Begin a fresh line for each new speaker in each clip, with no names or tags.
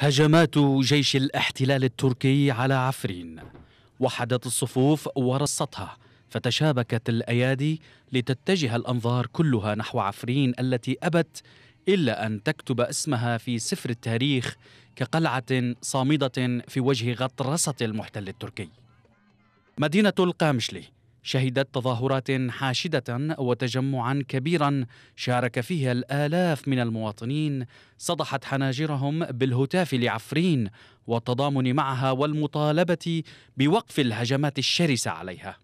هجمات جيش الاحتلال التركي على عفرين وحدت الصفوف ورصتها فتشابكت الأيادي لتتجه الأنظار كلها نحو عفرين التي أبت إلا أن تكتب اسمها في سفر التاريخ كقلعة صامدة في وجه غطرسة المحتل التركي مدينة القامشلي شهدت تظاهرات حاشدة وتجمعا كبيرا شارك فيها الآلاف من المواطنين صدحت حناجرهم بالهتاف لعفرين والتضامن معها والمطالبة بوقف الهجمات الشرسة عليها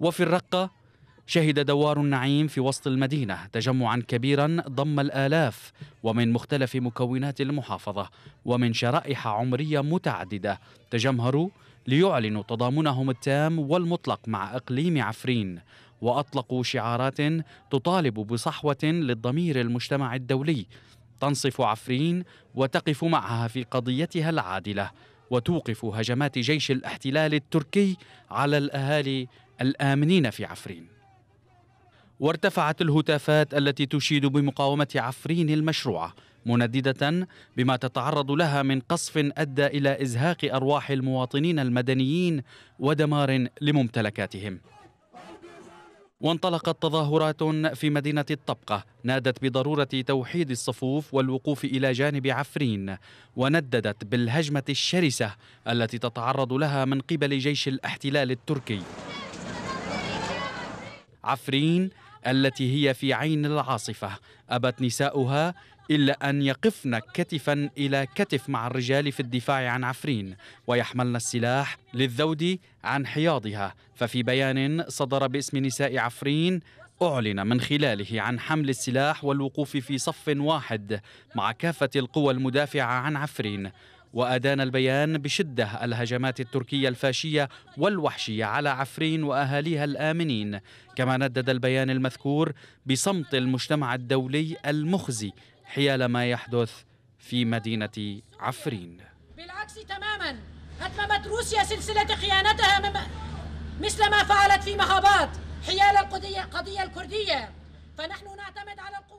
وفي الرقة شهد دوار النعيم في وسط المدينة تجمعا كبيرا ضم الآلاف ومن مختلف مكونات المحافظة ومن شرائح عمرية متعددة تجمهروا ليعلنوا تضامنهم التام والمطلق مع اقليم عفرين واطلقوا شعارات تطالب بصحوه للضمير المجتمع الدولي تنصف عفرين وتقف معها في قضيتها العادله وتوقف هجمات جيش الاحتلال التركي على الاهالي الامنين في عفرين وارتفعت الهتافات التي تشيد بمقاومة عفرين المشروع منددة بما تتعرض لها من قصف أدى إلى إزهاق أرواح المواطنين المدنيين ودمار لممتلكاتهم وانطلقت تظاهرات في مدينة الطبقة نادت بضرورة توحيد الصفوف والوقوف إلى جانب عفرين ونددت بالهجمة الشرسة التي تتعرض لها من قبل جيش الاحتلال التركي عفرين التي هي في عين العاصفة أبت نساؤها إلا أن يقفن كتفا إلى كتف مع الرجال في الدفاع عن عفرين ويحملن السلاح للذود عن حياضها ففي بيان صدر باسم نساء عفرين أعلن من خلاله عن حمل السلاح والوقوف في صف واحد مع كافة القوى المدافعة عن عفرين وأدان البيان بشدة الهجمات التركية الفاشية والوحشية على عفرين وأهاليها الآمنين كما ندد البيان المذكور بصمت المجتمع الدولي المخزي حيال ما يحدث في مدينة عفرين بالعكس تماما أتممت روسيا سلسلة خيانتها مم... مثل ما فعلت في مهابات حيال القضية الكردية فنحن نعتمد على القوة